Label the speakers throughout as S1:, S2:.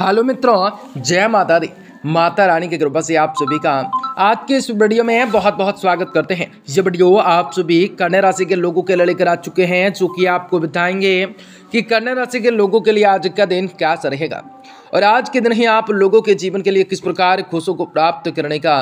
S1: hello मित्रों जय माता दी माता रानी की कृपा से आप सभी का आज के इस वीडियो में बहुत बहुत स्वागत करते हैं ये वीडियो आप सभी कन्या राशि के लोगों के लिए लेकर आ चुके हैं जो कि आपको बताएंगे कि कन्या राशि के लोगों के लिए आज का दिन क्या रहेगा और आज के दिन ही आप लोगों के जीवन के लिए किस प्रकार खुशों को प्राप्त करने का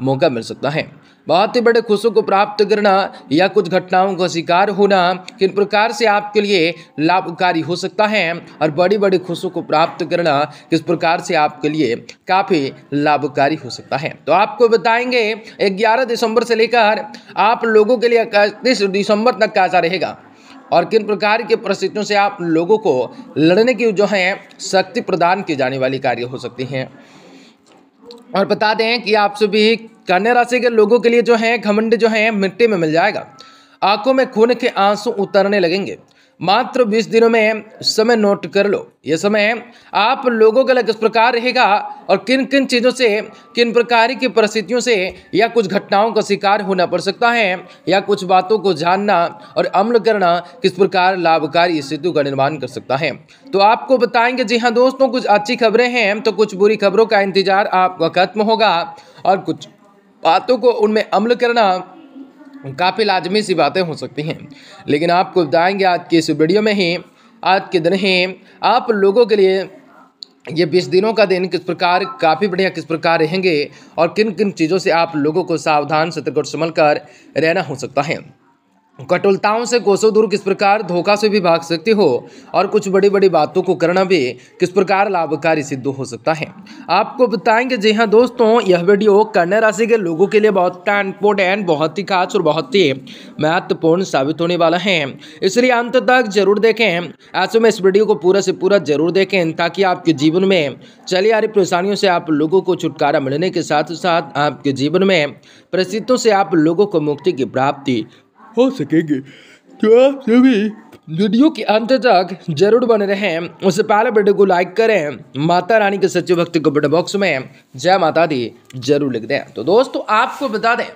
S1: मौका मिल सकता है बहुत ही बड़े खुशों को प्राप्त करना या कुछ घटनाओं का शिकार होना किन प्रकार से आपके लिए लाभकारी हो सकता है और बड़ी बड़ी खुशों को प्राप्त करना किस प्रकार से आपके लिए काफ़ी लाभकारी हो सकता है तो आपको बताएंगे ग्यारह दिसंबर से लेकर आप लोगों के लिए इकतीस दिसंबर तक काजा रहेगा और किन प्रकार के परिस्थितियों से आप लोगों को लड़ने की जो है शक्ति प्रदान की जाने वाली कार्य हो सकती हैं और बता दें कि आप सभी कन्या राशि के लोगों के लिए जो है घमंड जो है मिट्टी में मिल जाएगा आंखों में खून के आंसू उतरने लगेंगे मात्र 20 दिनों में समय नोट कर लो ये समय आप लोगों के लिए किस प्रकार रहेगा और किन किन चीज़ों से किन प्रकार की परिस्थितियों से या कुछ घटनाओं का शिकार होना पड़ सकता है या कुछ बातों को जानना और अमल करना किस प्रकार लाभकारी स्थितियों का निर्माण कर सकता है तो आपको बताएंगे जी हाँ दोस्तों कुछ अच्छी खबरें हैं तो कुछ बुरी खबरों का इंतजार आपका खत्म होगा और कुछ बातों को उनमें अमल करना काफ़ी लाजमी सी बातें हो सकती हैं लेकिन आपको बताएंगे आज की इस वीडियो में ही आज के दिन ही आप लोगों के लिए ये बीस दिनों का दिन किस प्रकार काफ़ी बढ़िया किस प्रकार रहेंगे और किन किन चीज़ों से आप लोगों को सावधान सतर्क और संभल कर रहना हो सकता है कटुलताओं से कोसों दूर किस प्रकार धोखा से भी भाग सकते हो और कुछ बड़ी बड़ी बातों को करना भी किस प्रकार लाभकारी सिद्ध हो सकता है आपको बताएंगे जी हाँ दोस्तों यह वीडियो कन्या राशि के लोगों के लिए बहुत इंपोर्टेंट बहुत ही खास और बहुत ही महत्वपूर्ण साबित होने वाला है इसलिए अंत तक जरूर देखें ऐसे में इस वीडियो को पूरा से पूरा जरूर देखें ताकि आपके जीवन में चली आ रही परेशानियों से आप लोगों को छुटकारा मिलने के साथ साथ आपके जीवन में परिस्थितियों से आप लोगों को मुक्ति की प्राप्ति हो सकेंगे तो आप सभी वीडियो के अंत तक जरूर बने रहें उससे पहले वीडियो को लाइक करें माता रानी के सच्चे भक्ति बटन बॉक्स में जय माता दी जरूर लिख दें तो दोस्तों आपको बता दें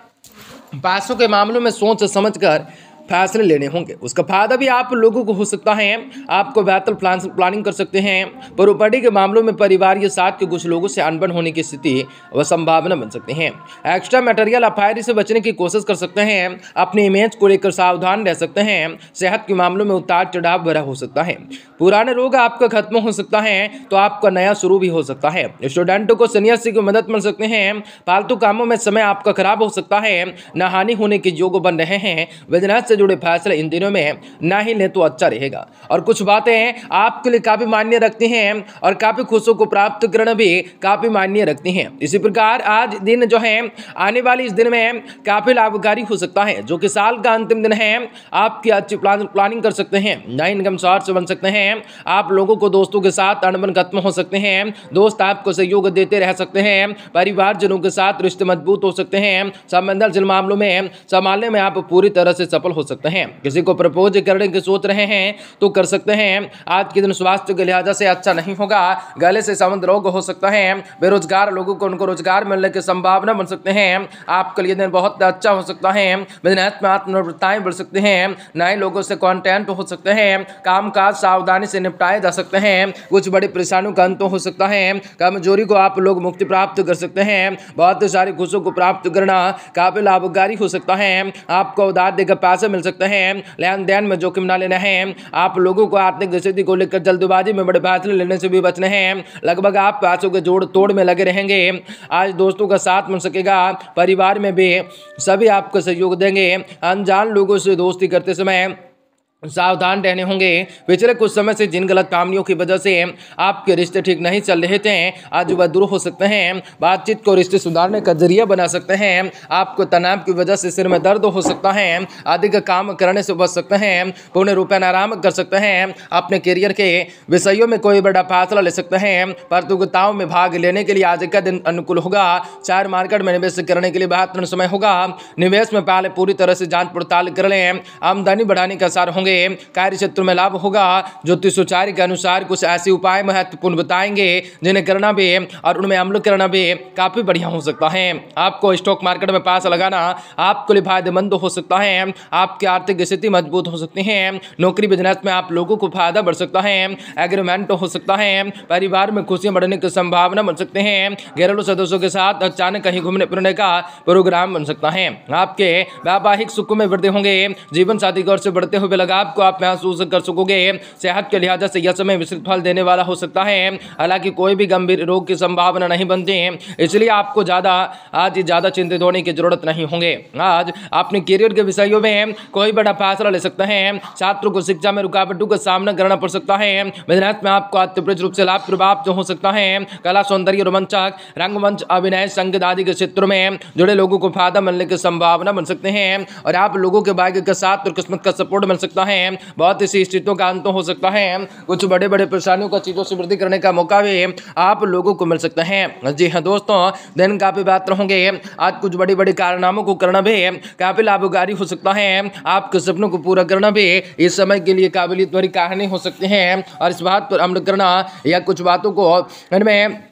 S1: पैसों के मामलों में सोच समझ कर फैसले लेने होंगे उसका फ़ायदा भी आप लोगों को हो सकता है आपको बेहतर प्लान प्लानिंग कर सकते हैं प्रॉपर्टी के मामलों में परिवार या साथ के कुछ लोगों से अनबन होने की स्थिति व संभावना बन सकती है एक्स्ट्रा मटेरियल अफायरी से बचने की कोशिश कर सकते हैं अपने इमेज को लेकर सावधान रह सकते हैं सेहत के मामलों में उतार चढ़ाव भरा हो सकता है पुराने रोग आपका खत्म हो सकता है तो आपका नया शुरू भी हो सकता है स्टूडेंटों को सीनियर्स की मदद मिल सकते हैं फालतू कामों में समय आपका खराब हो सकता है नहानी होने के योग बन रहे हैं बिजनेस से जुड़े फैसले इन दिनों में ना ही लें तो अच्छा रहेगा और कुछ बातें हैं आपके लिए काफ़ी मान्य रखती हैं और काफ़ी खुशों को प्राप्त करना भी काफ़ी मान्य रखती हैं इसी प्रकार आज दिन जो है आने वाले इस दिन में काफ़ी लाभकारी हो सकता है जो कि साल का अंतिम दिन है आपकी अच्छी प्लान प्लानिंग कर सकते हैं नए इनकम शॉर्ट्स बन सकते हैं आप लोगों को दोस्तों के साथ अनबन खत्म हो सकते हैं दोस्त आपको सहयोग देते रह सकते हैं परिवारजनों के साथ रिश्ते मजबूत हो सकते हैं संबंधनशील मामलों में संभालने में आप पूरी तरह से सफल हो हो सकते हैं किसी को प्रपोज करने की सोच रहे हैं तो कर सकते हैं आज के दिन स्वास्थ्य के लिहाजा से अच्छा नहीं होगा गले से संबंध रोग हो सकता है बेरोजगार लोगों को उनको रोजगार मिलने की संभावना बन सकते हैं आपके लिए दिन बहुत अच्छा हो सकता है बिजनेस में आत्मनिर्भरताएं बढ़ सकते हैं नए लोगों से कॉन्टेंट हो सकते हैं कामकाज सावधानी से निपटाए जा सकते हैं कुछ बड़े परेशानियों का अंत हो सकता है कमजोरी को आप लोग मुक्ति प्राप्त कर सकते हैं बहुत सारी खुशों को प्राप्त करना काफी लाभकारी हो सकता है आपको उदार देकर पैसे मिल सकते हैं लेन देन में जोखिम ना लेना है आप लोगों को आर्थिक स्थिति को लेकर जल्दबाजी में बड़े फैसले लेने से भी बचने हैं लगभग आप पैसों के जोड़ तोड़ में लगे रहेंगे आज दोस्तों का साथ मिल सकेगा परिवार में भी सभी आपको सहयोग देंगे अनजान लोगों से दोस्ती करते समय सावधान रहने होंगे पिछले कुछ समय से जिन गलत कामनियों की वजह से आपके रिश्ते ठीक नहीं चल रहे थे आज वह दूर हो सकते हैं बातचीत को रिश्ते सुधारने का जरिया बना सकते हैं आपको तनाव की वजह से सिर में दर्द हो सकता है अधिक काम करने से बच सकते हैं पूर्ण रूप में आराम कर सकते हैं अपने करियर के विषयों में कोई बड़ा फैसला ले सकते हैं प्रतियोगिताओं में भाग लेने के लिए आज का दिन अनुकूल होगा शेयर मार्केट में निवेश करने के लिए बेहतरीन समय होगा निवेश में पहले पूरी तरह से जाँच पड़ताल कर लें आमदनी बढ़ाने के आसार होंगे से कार्य क्षेत्र में लाभ होगा ज्योतिष ज्योतिषोचार्य के अनुसार कुछ ऐसे उपाय महत्वपूर्ण बताएंगे जिन्हें करना भी और उनमें अमल करना भी काफ़ी बढ़िया हो सकता है आपको स्टॉक मार्केट में पास लगाना आपके लिए फायदेमंद हो सकता है आपकी आर्थिक स्थिति मजबूत हो सकती है नौकरी बिजनेस में आप लोगों को फायदा बढ़ सकता है एग्रीमेंट हो सकता है परिवार में खुशियाँ बढ़ने की संभावना बन सकते हैं घरेलू सदस्यों के साथ अचानक कहीं घूमने फिरने का प्रोग्राम बन सकता है आपके वैवाहिक सुख में वृद्धि होंगे जीवन साथी की ओर से बढ़ते हुए लगा लाभ को आप महसूस कर सकोगे सेहत के लिहाजा से यह समय विस्तृत फल देने वाला हो सकता है हालांकि कोई भी गंभीर रोग की संभावना नहीं बनती है इसलिए आपको ज़्यादा आज ज़्यादा चिंतित होने की जरूरत नहीं होंगे आज अपने करियर के विषयों में कोई बड़ा फैसला ले सकते हैं छात्रों को शिक्षा में रुकावटों का सामना करना पड़ सकता है मेहनत में आपको अत्यप्रज रूप से लाभ प्रभाव जो हो सकता है कला सौंदर्य रोमांचक रंगमंच अभिनय संगीत आदि के क्षेत्रों में जुड़े लोगों को फायदा मिलने की संभावना बन सकते हैं और आप लोगों के भाग्य के साथ और किस्मत का सपोर्ट मिल सकता है है बहुत सी स्थितियों का अंत हो सकता है कुछ बड़े बड़े परेशानियों का चीज़ों से वृद्धि करने का मौका भी आप लोगों को मिल सकता है जी हाँ दोस्तों दिन काफ़ी बात रहोगे आज कुछ बड़े बड़े कारनामों को करना भी काफ़ी लाभकारी हो सकता है आपके सपनों को पूरा करना भी इस समय के लिए काबिलियत भरी कहानी हो सकती है और इस बात पर अमल करना या कुछ बातों को इनमें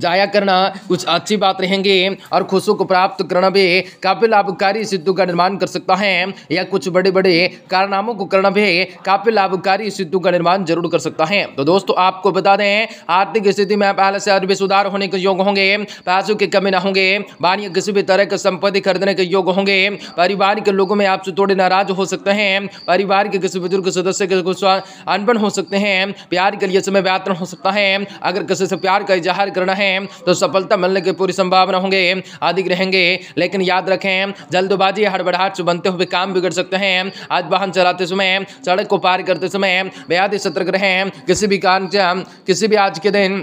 S1: जाया करना कुछ अच्छी बात रहेंगे और खुशों को प्राप्त करना भी काफ़ी लाभकारी सिद्धों का निर्माण कर सकता है या कुछ बड़े बड़े कारनामों को करना भी काफ़ी लाभकारी सिद्धों का निर्माण जरूर कर सकता है तो दोस्तों आपको बता दें आर्थिक स्थिति में पहले से और सुधार होने के योग होंगे पैसों की कमी ना होंगे वाणी किसी भी तरह के संपत्ति खरीदने के योग होंगे परिवार के लोगों में आपसे थोड़े नाराज हो सकते हैं परिवार के किसी बुजुर्ग सदस्य के कुछ अनबन हो सकते हैं प्यार के लिए समय व्यातरण हो सकता है अगर किसी से प्यार का इजहार करना है है तो सफलता मिलने की पूरी संभावना होंगे अधिक रहेंगे लेकिन याद रखें जल्दबाजी हड़बड़ाहट से बनते हुए काम बिगड़ सकते हैं आज वाहन चलाते समय सड़क को पार करते समय बेहद सतर्क रहें किसी भी कारण से किसी भी आज के दिन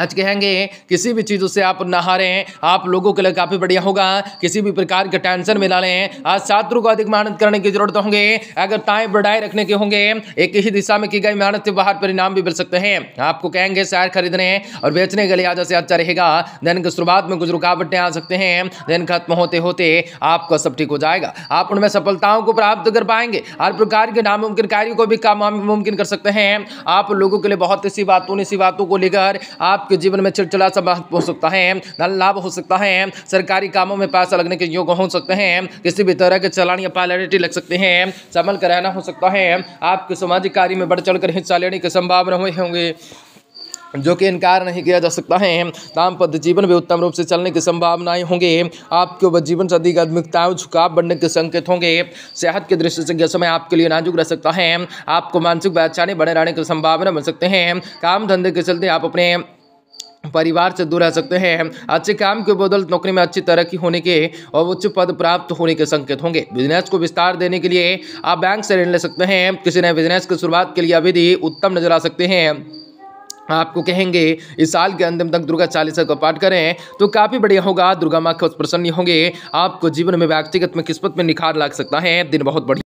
S1: आज कहेंगे किसी भी चीज़ों से आप नहा रहे हैं आप लोगों के लिए काफ़ी बढ़िया होगा किसी भी प्रकार के टेंशन में रहे हैं आज छात्रों को अधिक मेहनत करने की जरूरत होंगे अगर टाइम बढ़ाए रखने के होंगे एक ही दिशा में की गई मेहनत से बाहर परिणाम भी मिल सकते हैं आपको कहेंगे शेयर खरीदने और बेचने के लिए आज से अच्छा रहेगा दिन की शुरुआत में कुछ रुकावटें आ सकते हैं दिन खत्म होते होते आपका सब ठीक हो जाएगा आप उनमें सफलताओं को प्राप्त कर पाएंगे हर प्रकार के नामुमकिन कार्यों को भी काम मुमकिन कर सकते हैं आप लोगों के लिए बहुत सी बातों ने सी बातों को लेकर आप आपके जीवन में चिड़चिड़ा सा वक्त हो सकता है धन लाभ हो सकता है सरकारी कामों में पैसा लगने के योग हो सकते हैं किसी भी तरह के चलान या पायलटी लग सकते हैं संभल कर रहना हो सकता है आपके सामाजिक कार्य में बढ़ चढ़ हिस्सा लेने की संभावना हुए होंगे जो कि इनकार नहीं किया जा सकता है दाम्पत्य जीवन भी उत्तम रूप से चलने की संभावनाएं होंगे आपके ऊपर जीवन से अधिक आधुनिकताओं झुकाव बढ़ने के संकेत होंगे सेहत के दृष्टि से यह समय आपके लिए नाजुक रह सकता है आपको मानसिक पहचाने बने रहने की संभावना बन सकते हैं काम धंधे के चलते आप अपने परिवार से दूर रह सकते हैं अच्छे काम के बदल नौकरी में अच्छी तरक्की होने के और उच्च पद प्राप्त होने के संकेत होंगे बिजनेस को विस्तार देने के लिए आप बैंक से ऋण ले सकते हैं किसी नए बिजनेस की शुरुआत के लिए अभी उत्तम नजर आ सकते हैं आपको कहेंगे इस साल के अंतिम तक दुर्गा चालीसा का पाठ करें तो काफ़ी बढ़िया होगा दुर्गा माँ के प्रसन्न होंगे आपको जीवन में व्यक्तिगत में किस्मत में निखार लग सकता है दिन बहुत बढ़िया